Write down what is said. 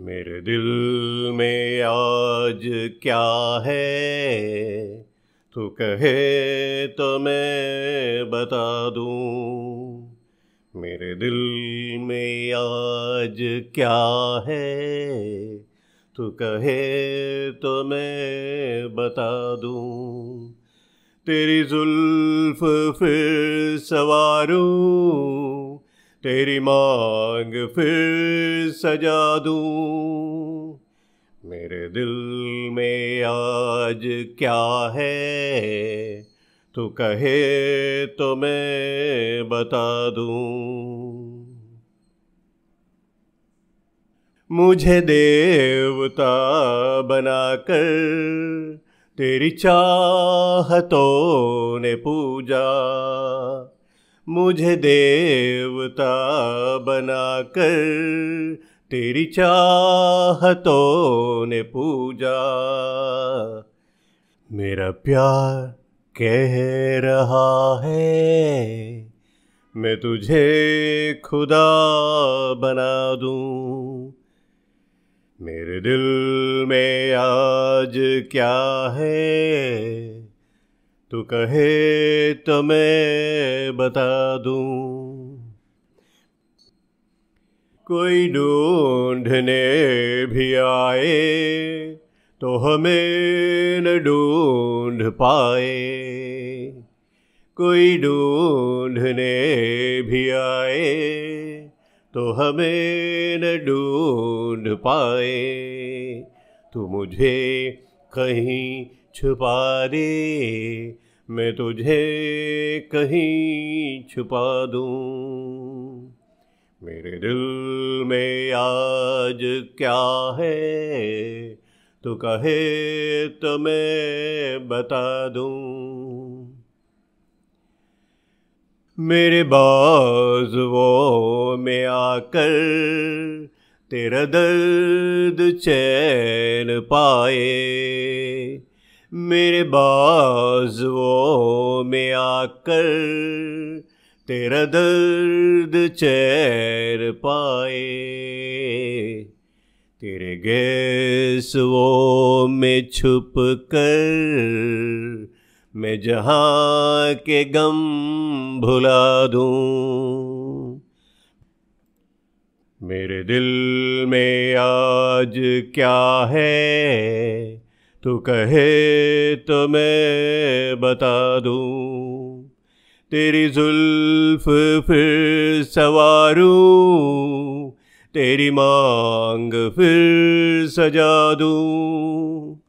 मेरे दिल में आज क्या है तू कहे तो मैं बता दूँ मेरे दिल में आज क्या है तू कहे तो मैं बता दूँ तेरी जुल्फ फिर सवारूँ तेरी मांग फिर सजा दूं मेरे दिल में आज क्या है तू कहे तो मैं बता दूं मुझे देवता बनाकर तेरी चाहतों ने पूजा मुझे देवता बनाकर तेरी चाहतों ने पूजा मेरा प्यार कह रहा है मैं तुझे खुदा बना दूं मेरे दिल में आज क्या है तो कहे तो मैं बता दूं कोई ढूंढने भी आए तो हमें न ढूंढ पाए कोई ढूंढने भी आए तो हमें न ढूंढ पाए तू मुझे कहीं छुपा दे मैं तुझे कहीं छुपा दूँ मेरे दिल में आज क्या है तो कहे तो मैं बता दूँ मेरे बाज़ वो में आकर तेरा दर्द चैन पाए मेरे बाजो में आकर तेरा दर्द चैर पाए तेरे वो में छुप कर मैं जहाँ के गम भुला दूँ मेरे दिल में आज क्या है तू कहे तो मैं बता दूँ तेरी जुल्फ फिर सवारू तेरी मांग फिर सजा दूँ